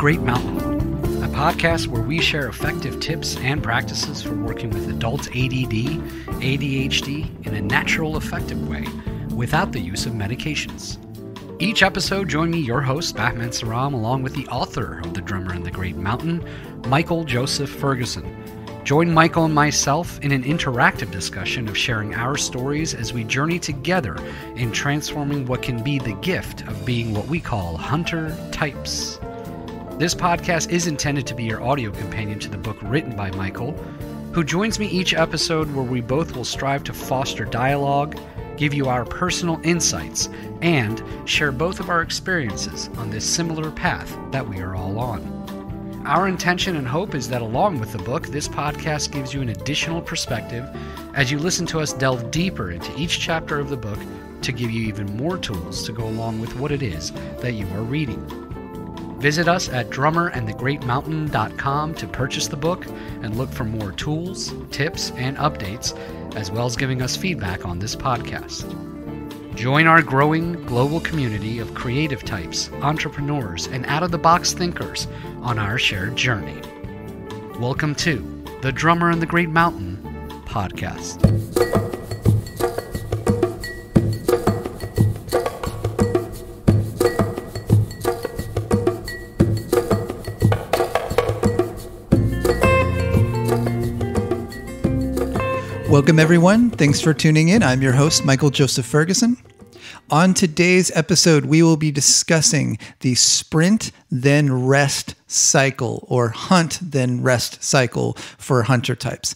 Great Mountain, a podcast where we share effective tips and practices for working with adults ADD, ADHD in a natural, effective way without the use of medications. Each episode, join me, your host, Batman Saram, along with the author of The Drummer and the Great Mountain, Michael Joseph Ferguson. Join Michael and myself in an interactive discussion of sharing our stories as we journey together in transforming what can be the gift of being what we call hunter types. This podcast is intended to be your audio companion to the book written by Michael, who joins me each episode where we both will strive to foster dialogue, give you our personal insights, and share both of our experiences on this similar path that we are all on. Our intention and hope is that along with the book, this podcast gives you an additional perspective as you listen to us delve deeper into each chapter of the book to give you even more tools to go along with what it is that you are reading. Visit us at drummerandthegreatmountain.com to purchase the book and look for more tools, tips, and updates, as well as giving us feedback on this podcast. Join our growing global community of creative types, entrepreneurs, and out of the box thinkers on our shared journey. Welcome to the Drummer and the Great Mountain podcast. Welcome, everyone. Thanks for tuning in. I'm your host, Michael Joseph Ferguson. On today's episode, we will be discussing the sprint then rest cycle or hunt then rest cycle for hunter types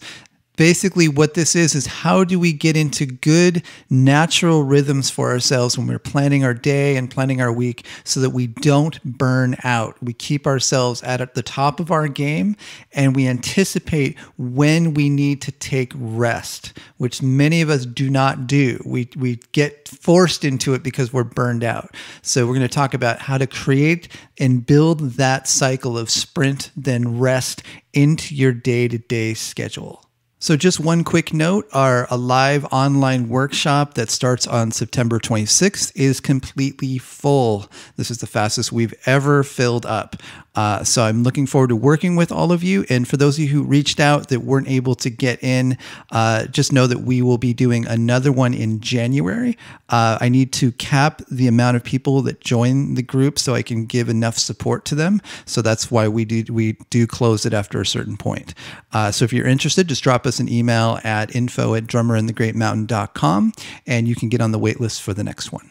basically what this is is how do we get into good natural rhythms for ourselves when we're planning our day and planning our week so that we don't burn out we keep ourselves at the top of our game and we anticipate when we need to take rest which many of us do not do we we get forced into it because we're burned out so we're going to talk about how to create and build that cycle of sprint then rest into your day-to-day -day schedule so, just one quick note our live online workshop that starts on September 26th is completely full. This is the fastest we've ever filled up. Uh, so I'm looking forward to working with all of you. And for those of you who reached out that weren't able to get in, uh, just know that we will be doing another one in January. Uh, I need to cap the amount of people that join the group so I can give enough support to them. So that's why we do we do close it after a certain point. Uh, so if you're interested, just drop us an email at info at drummerinthegreatmountain.com and you can get on the waitlist for the next one.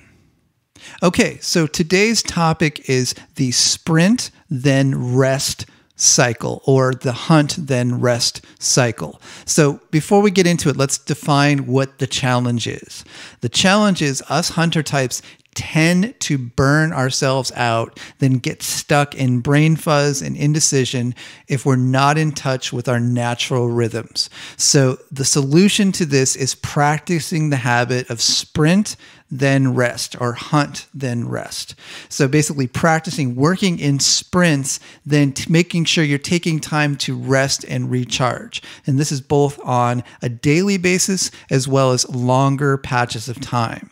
Okay, so today's topic is the sprint then rest cycle or the hunt then rest cycle. So before we get into it, let's define what the challenge is. The challenge is us hunter types tend to burn ourselves out, then get stuck in brain fuzz and indecision if we're not in touch with our natural rhythms. So, the solution to this is practicing the habit of sprint then rest or hunt then rest so basically practicing working in sprints then making sure you're taking time to rest and recharge and this is both on a daily basis as well as longer patches of time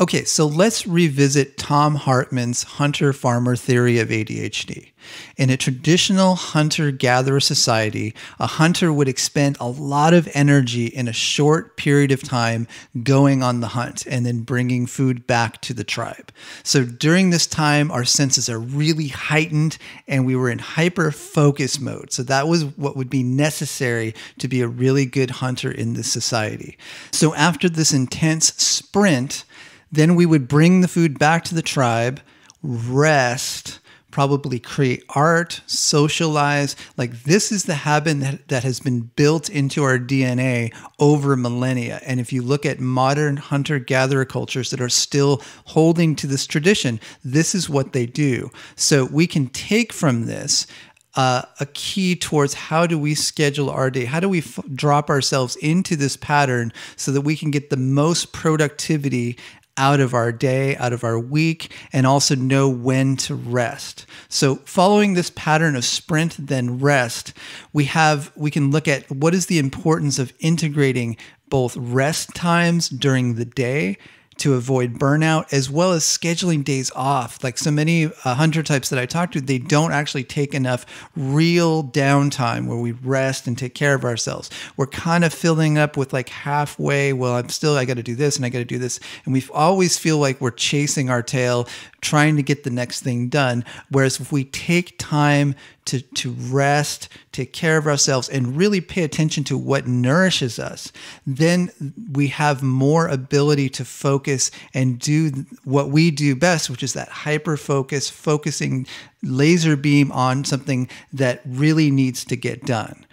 Okay, so let's revisit Tom Hartman's hunter farmer theory of ADHD. In a traditional hunter gatherer society, a hunter would expend a lot of energy in a short period of time going on the hunt and then bringing food back to the tribe. So during this time, our senses are really heightened and we were in hyper focus mode. So that was what would be necessary to be a really good hunter in this society. So after this intense sprint, then we would bring the food back to the tribe, rest, probably create art, socialize. Like this is the habit that, that has been built into our DNA over millennia. And if you look at modern hunter gatherer cultures that are still holding to this tradition, this is what they do. So we can take from this uh, a key towards how do we schedule our day? How do we drop ourselves into this pattern so that we can get the most productivity out of our day, out of our week, and also know when to rest. So following this pattern of sprint then rest, we have we can look at what is the importance of integrating both rest times during the day to avoid burnout, as well as scheduling days off. Like so many uh, hunter types that I talk to, they don't actually take enough real downtime where we rest and take care of ourselves. We're kind of filling up with like halfway, well, I'm still, I got to do this and I got to do this. And we always feel like we're chasing our tail trying to get the next thing done. Whereas if we take time to, to rest, take care of ourselves, and really pay attention to what nourishes us, then we have more ability to focus and do what we do best, which is that hyper focus, focusing laser beam on something that really needs to get done.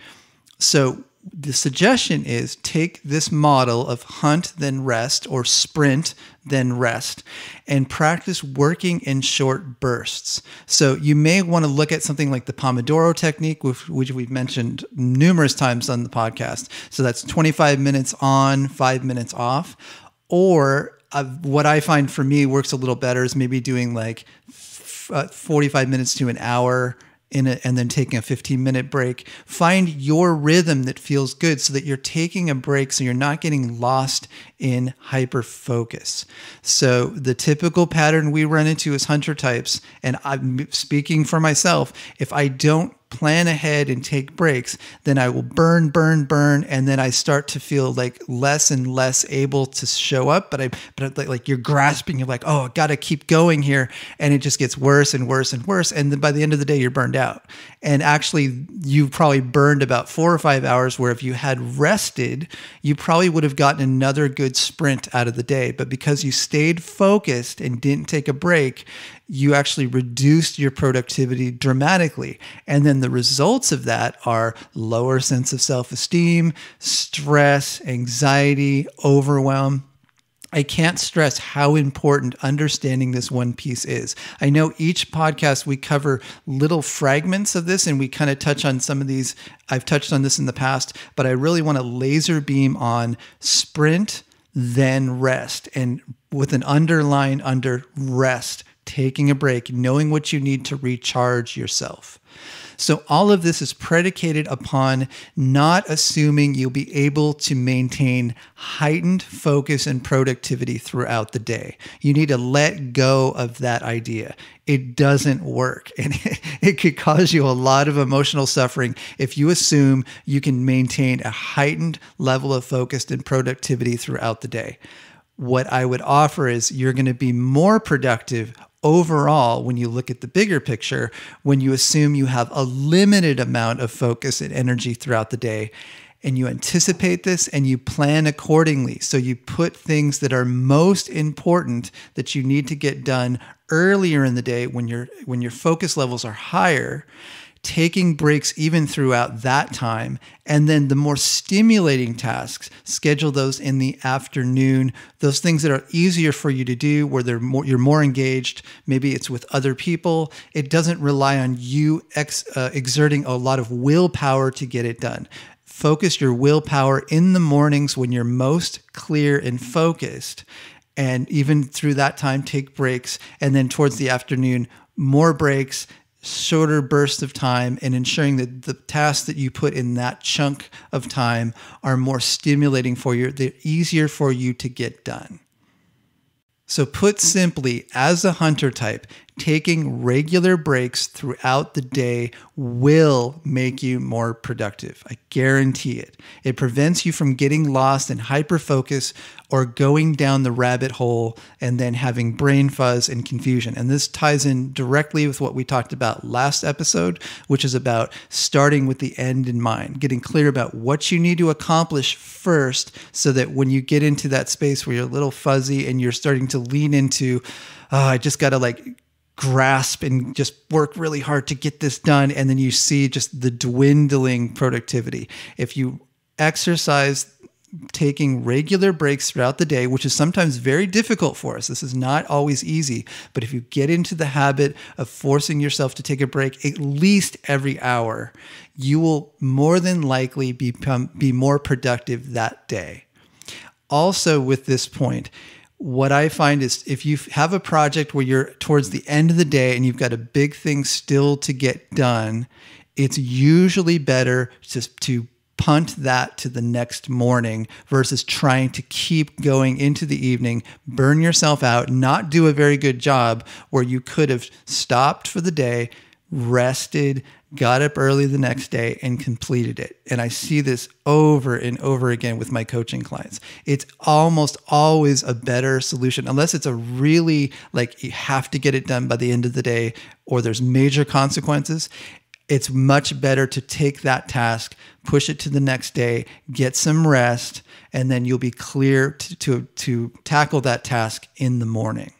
So, the suggestion is take this model of hunt then rest or sprint then rest and practice working in short bursts. So you may want to look at something like the Pomodoro technique, which, which, we've mentioned numerous times on the podcast. So that's 25 minutes on, five minutes off. Or uh, what I find for me works a little better is maybe doing like uh, 45 minutes to an hour in it and then taking a 15 minute break. Find your rhythm that feels good so that you're taking a break so you're not getting lost in hyper focus. So, the typical pattern we run into is hunter types. And I'm speaking for myself, if I don't plan ahead and take breaks, then I will burn, burn, burn, and then I start to feel like less and less able to show up. But I, but like, like you're grasping, you're like, oh, I gotta keep going here, and it just gets worse and worse and worse. And then by the end of the day, you're burned out. And actually, you've probably burned about four or five hours. Where if you had rested, you probably would have gotten another good sprint out of the day. But because you stayed focused and didn't take a break, you actually reduce your productivity dramatically. And then the results of that are lower sense of self esteem, stress, anxiety, overwhelm. I can't stress how important understanding this one piece is. I know each podcast we cover little fragments of this and we kind of touch on some of these. I've touched on this in the past, but I really want to laser beam on sprint, then rest, and with an underline under rest taking a break, knowing what you need to recharge yourself. So, all of this is predicated upon not assuming you'll be able to maintain heightened focus and productivity throughout the day. You need to let go of that idea. It doesn't work, and it, it could cause you a lot of emotional suffering if you assume you can maintain a heightened level of focus and productivity throughout the day what I would offer is you're going to be more productive overall, when you look at the bigger picture, when you assume you have a limited amount of focus and energy throughout the day, and you anticipate this and you plan accordingly. So you put things that are most important that you need to get done earlier in the day when your when your focus levels are higher taking breaks even throughout that time. And then the more stimulating tasks, schedule those in the afternoon. Those things that are easier for you to do, where they're more, you're more engaged. Maybe it's with other people. It doesn't rely on you ex, uh, exerting a lot of willpower to get it done. Focus your willpower in the mornings when you're most clear and focused. And even through that time, take breaks. And then towards the afternoon, more breaks shorter bursts of time and ensuring that the tasks that you put in that chunk of time are more stimulating for you, they're easier for you to get done. So, put mm. simply, as a hunter type, taking regular breaks throughout the day will make you more productive. I guarantee it. It prevents you from getting lost in hyper focus or going down the rabbit hole and then having brain fuzz and confusion. And this ties in directly with what we talked about last episode, which is about starting with the end in mind, getting clear about what you need to accomplish first so that when you get into that space where you're a little fuzzy and you're starting to lean into, oh, I just got to like grasp and just work really hard to get this done. And then you see just the dwindling productivity. If you exercise taking regular breaks throughout the day, which is sometimes very difficult for us. This is not always easy. But if you get into the habit of forcing yourself to take a break at least every hour, you will more than likely become be more productive that day. Also, with this point, what I find is if you have a project where you're towards the end of the day and you've got a big thing still to get done, it's usually better just to punt that to the next morning versus trying to keep going into the evening, burn yourself out, not do a very good job where you could have stopped for the day, rested, got up early the next day and completed it. And I see this over and over again with my coaching clients. It's almost always a better solution, unless it's a really like you have to get it done by the end of the day or there's major consequences. It's much better to take that task, push it to the next day, get some rest, and then you'll be clear to, to, to tackle that task in the morning.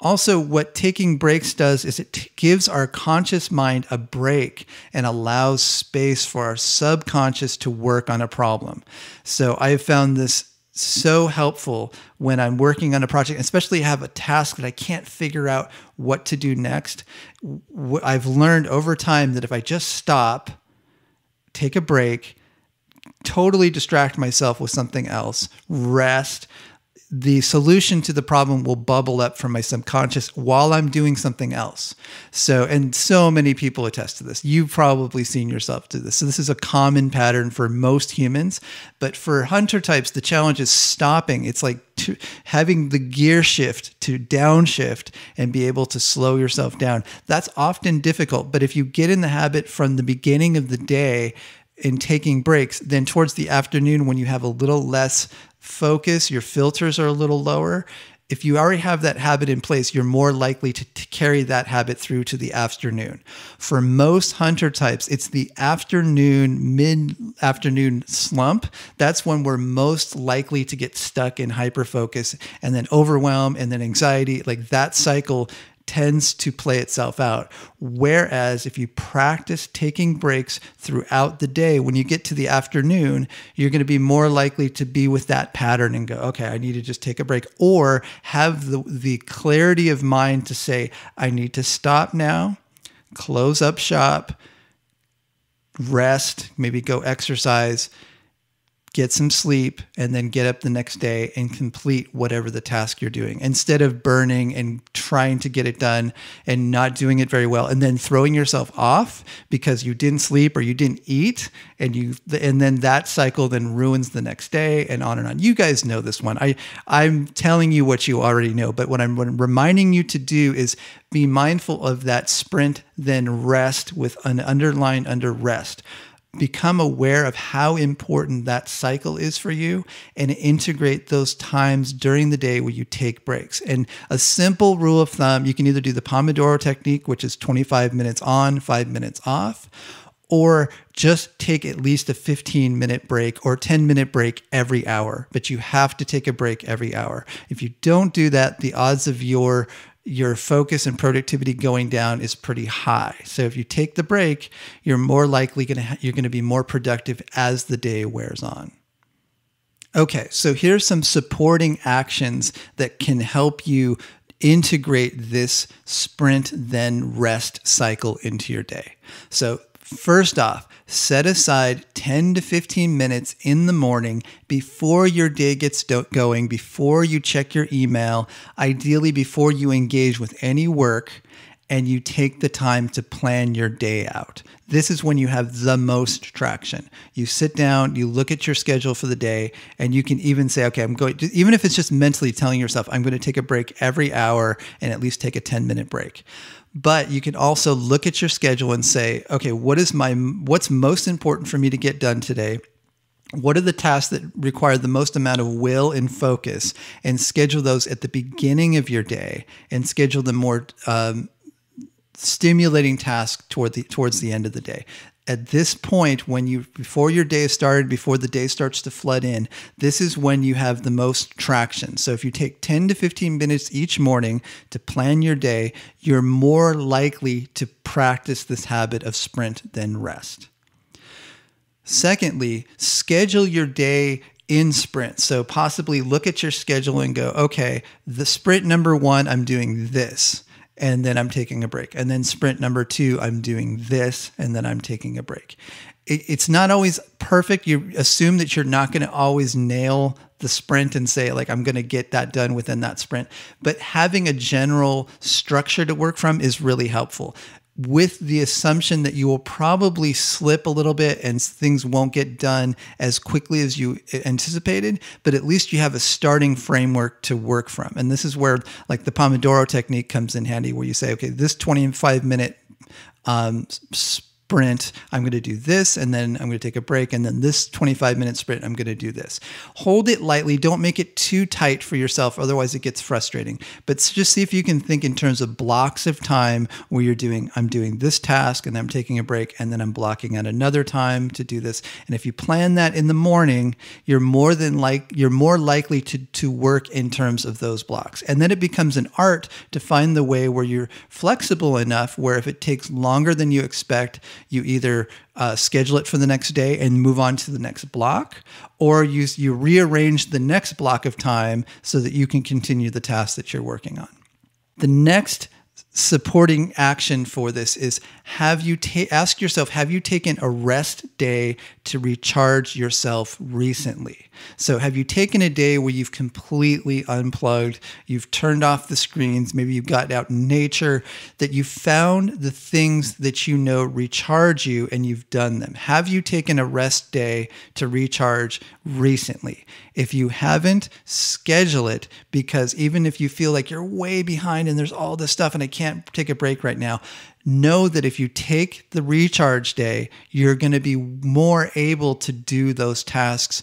Also, what taking breaks does is it gives our conscious mind a break and allows space for our subconscious to work on a problem. So I have found this so helpful when I'm working on a project, especially have a task that I can't figure out what to do next. I've learned over time that if I just stop, take a break, totally distract myself with something else, rest, the solution to the problem will bubble up from my subconscious while I'm doing something else. So, and so many people attest to this. You've probably seen yourself do this. So, this is a common pattern for most humans. But for hunter types, the challenge is stopping. It's like to, having the gear shift to downshift and be able to slow yourself down. That's often difficult. But if you get in the habit from the beginning of the day, in taking breaks, then towards the afternoon when you have a little less focus, your filters are a little lower. If you already have that habit in place, you're more likely to, to, carry that habit through to the afternoon. For most hunter types, it's the afternoon, mid afternoon slump. That's when we're most likely to get stuck in hyper focus and then overwhelm and then anxiety. Like that cycle tends to play itself out. Whereas if you practice taking breaks throughout the day, when you get to the afternoon, you're going to be more likely to be with that pattern and go, okay, I need to just take a break, or have the, the clarity of mind to say, I need to stop now, close up shop, rest, maybe go exercise get some sleep and then get up the next day and complete whatever the task you're doing instead of burning and trying to get it done and not doing it very well and then throwing yourself off because you didn't sleep or you didn't eat and you and then that cycle then ruins the next day and on and on you guys know this one i i'm telling you what you already know but what i'm, what I'm reminding you to do is be mindful of that sprint then rest with an underline under rest become aware of how important that cycle is for you and integrate those times during the day where you take breaks. And a simple rule of thumb you can either do the Pomodoro technique, which is 25 minutes on, five minutes off, or just take at least a 15 minute break or 10 minute break every hour. But you have to take a break every hour. If you don't do that, the odds of your your focus and productivity going down is pretty high. So if you take the break, you're more likely going to you're going to be more productive as the day wears on. Okay, so here's some supporting actions that can help you integrate this sprint then rest cycle into your day. So First off, set aside 10 to 15 minutes in the morning before your day gets going, before you check your email, ideally before you engage with any work, and you take the time to plan your day out. This is when you have the most traction. You sit down, you look at your schedule for the day, and you can even say, okay, I'm going, to, even if it's just mentally telling yourself, I'm going to take a break every hour and at least take a 10 minute break but you can also look at your schedule and say okay what is my what's most important for me to get done today what are the tasks that require the most amount of will and focus and schedule those at the beginning of your day and schedule them more um, stimulating task toward the towards the end of the day at this point when you before your day started before the day starts to flood in this is when you have the most traction so if you take 10 to 15 minutes each morning to plan your day you're more likely to practice this habit of sprint than rest secondly schedule your day in sprint. So possibly look at your schedule and go, okay, the sprint number one, I'm doing this and then I'm taking a break. And then sprint number two, I'm doing this, and then I'm taking a break. It, it's not always perfect. You assume that you're not going to always nail the sprint and say, like, I'm going to get that done within that sprint. But having a general structure to work from is really helpful with the assumption that you will probably slip a little bit and things won't get done as quickly as you anticipated, but at least you have a starting framework to work from. And this is where like the Pomodoro technique comes in handy, where you say, okay, this 25 minute um, sprint, I'm going to do this, and then I'm going to take a break, and then this 25 minute sprint, I'm going to do this. Hold it lightly. Don't make it too tight for yourself, otherwise, it gets frustrating. But just see if you can think in terms of blocks of time where you're doing, I'm doing this task, and then I'm taking a break, and then I'm blocking out another time to do this. And if you plan that in the morning, you're more than like, you're more likely to, to work in terms of those blocks. And then it becomes an art to find the way where you're flexible enough where if it takes longer than you expect, you either uh, schedule it for the next day and move on to the next block, or you, you rearrange the next block of time so that you can continue the task that you're working on. The next supporting action for this is have you ta- ask yourself have you taken a rest day to recharge yourself recently so have you taken a day where you've completely unplugged you've turned off the screens maybe you've got out in nature that you found the things that you know recharge you and you've done them have you taken a rest day to recharge recently if you haven't schedule it because even if you feel like you're way behind and there's all this stuff and I can't can't take a break right now, know that if you take the recharge day, you're going to be more able to do those tasks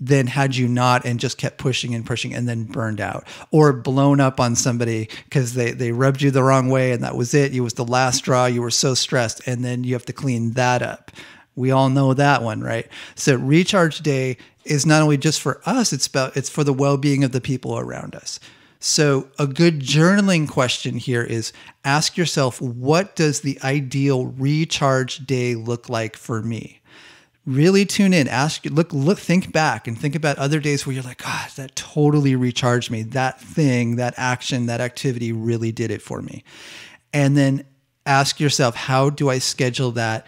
than had you not and just kept pushing and pushing and then burned out or blown up on somebody because they, they rubbed you the wrong way and that was it. You was the last straw. You were so stressed. And then you have to clean that up. We all know that one, right? So recharge day is not only just for us, it's about it's for the well-being of the people around us. So, a good journaling question here is ask yourself, what does the ideal recharge day look like for me? Really tune in, ask, look, look, think back and think about other days where you're like, God, oh, that totally recharged me. That thing, that action, that activity really did it for me. And then ask yourself, how do I schedule that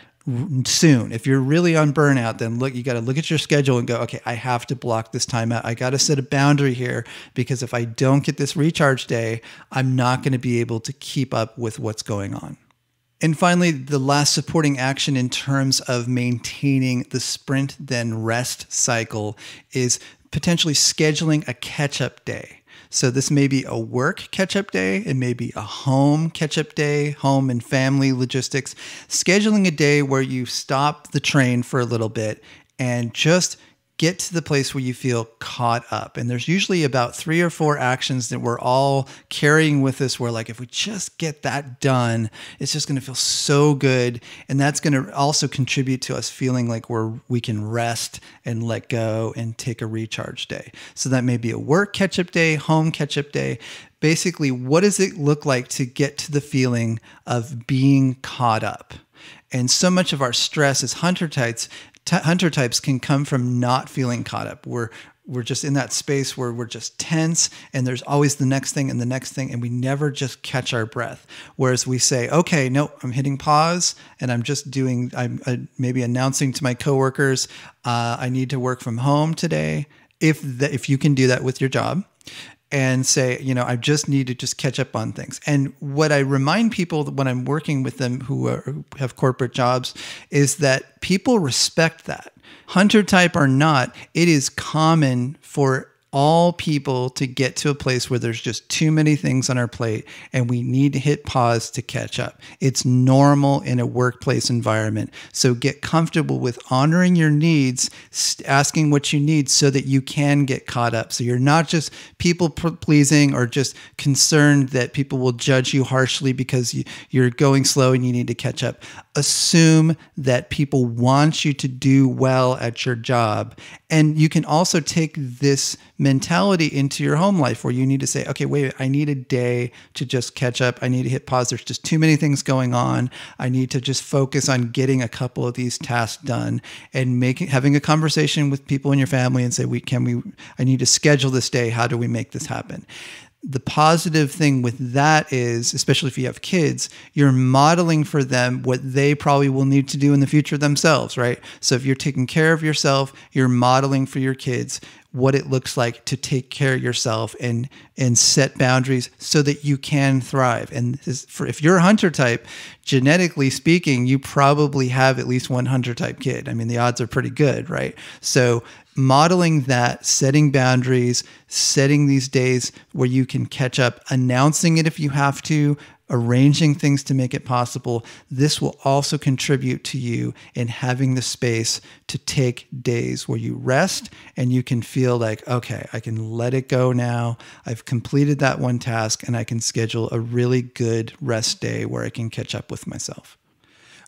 soon. If you're really on burnout, then look, you got to look at your schedule and go, okay, I have to block this time out. I got to set a boundary here because if I don't get this recharge day, I'm not going to be able to keep up with what's going on. And finally, the last supporting action in terms of maintaining the sprint then rest cycle is potentially scheduling a catch up day. So this may be a work catch up day, it may be a home catch up day, home and family logistics. Scheduling a day where you stop the train for a little bit and just get to the place where you feel caught up. And there's usually about three or four actions that we're all carrying with us where, like, if we just get that done, it's just going to feel so good. And that's going to also contribute to us feeling like we're, we can rest and let go and take a recharge day. So that may be a work catch up day, home catch up day. Basically, what does it look like to get to the feeling of being caught up? And so much of our stress as hunter types hunter types can come from not feeling caught up. We're we're just in that space where we're just tense and there's always the next thing and the next thing and we never just catch our breath whereas we say okay no i'm hitting pause and i'm just doing i'm uh, maybe announcing to my coworkers uh, i need to work from home today if the, if you can do that with your job and say, you know, I just need to just catch up on things. And what I remind people when I'm working with them who, are, who have corporate jobs is that people respect that. Hunter type or not, it is common for all people to get to a place where there's just too many things on our plate and we need to hit pause to catch up. It's normal in a workplace environment. So get comfortable with honoring your needs, asking what you need so that you can get caught up. So you're not just people pleasing or just concerned that people will judge you harshly because you're going slow and you need to catch up. Assume that people want you to do well at your job and you can also take this mentality into your home life where you need to say, okay, wait, I need a day to just catch up. I need to hit pause. There's just too many things going on. I need to just focus on getting a couple of these tasks done and making having a conversation with people in your family and say, we can we I need to schedule this day. How do we make this happen? the positive thing with that is, especially if you have kids, you're modeling for them what they probably will need to do in the future themselves, right? So if you're taking care of yourself, you're modeling for your kids what it looks like to take care of yourself and and set boundaries so that you can thrive. And for, if you're a hunter type, genetically speaking, you probably have at least one hunter type kid. I mean, the odds are pretty good, right? So modeling that, setting boundaries, setting these days where you can catch up, announcing it if you have to, arranging things to make it possible. This will also contribute to you in having the space to take days where you rest and you can feel like, okay, I can let it go now. I've completed that one task and I can schedule a really good rest day where I can catch up with myself.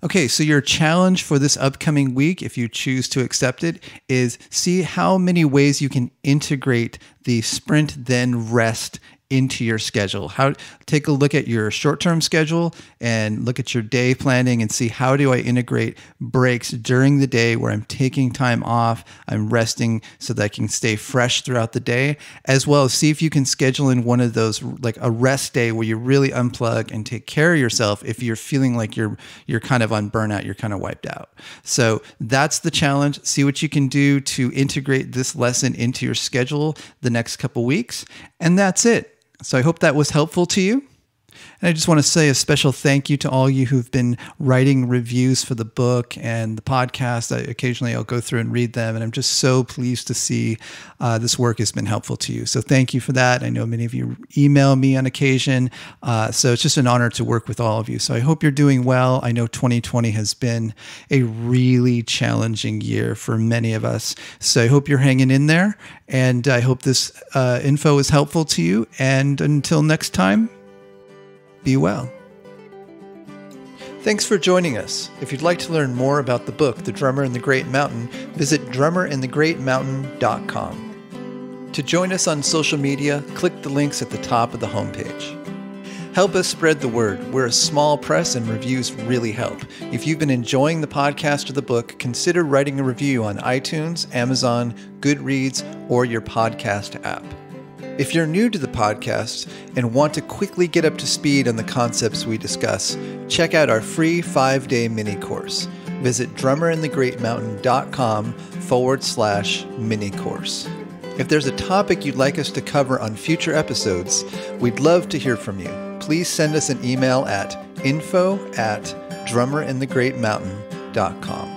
Okay, so your challenge for this upcoming week, if you choose to accept it, is see how many ways you can integrate the sprint then rest into your schedule how take a look at your short-term schedule and look at your day planning and see how do i integrate breaks during the day where i'm taking time off i'm resting so that i can stay fresh throughout the day as well as see if you can schedule in one of those like a rest day where you really unplug and take care of yourself if you're feeling like you're you're kind of on burnout you're kind of wiped out so that's the challenge see what you can do to integrate this lesson into your schedule the next couple weeks and that's it so I hope that was helpful to you. And I just want to say a special thank you to all you who've been writing reviews for the book and the podcast. I, occasionally I'll go through and read them, and I'm just so pleased to see uh, this work has been helpful to you. So thank you for that. I know many of you email me on occasion. Uh, so it's just an honor to work with all of you. So I hope you're doing well. I know 2020 has been a really challenging year for many of us. So I hope you're hanging in there, and I hope this uh, info is helpful to you. And until next time, be well. Thanks for joining us. If you'd like to learn more about the book, The Drummer in the Great Mountain, visit drummerintthegreatmountain.com. To join us on social media, click the links at the top of the homepage. Help us spread the word. We're a small press and reviews really help. If you've been enjoying the podcast or the book, consider writing a review on iTunes, Amazon, Goodreads, or your podcast app. If you're new to the podcast and want to quickly get up to speed on the concepts we discuss, check out our free five day mini course. Visit drummerinthegreatmountain.com forward slash mini course. If there's a topic you'd like us to cover on future episodes, we'd love to hear from you. Please send us an email at info at drummerinthegreatmountain.com.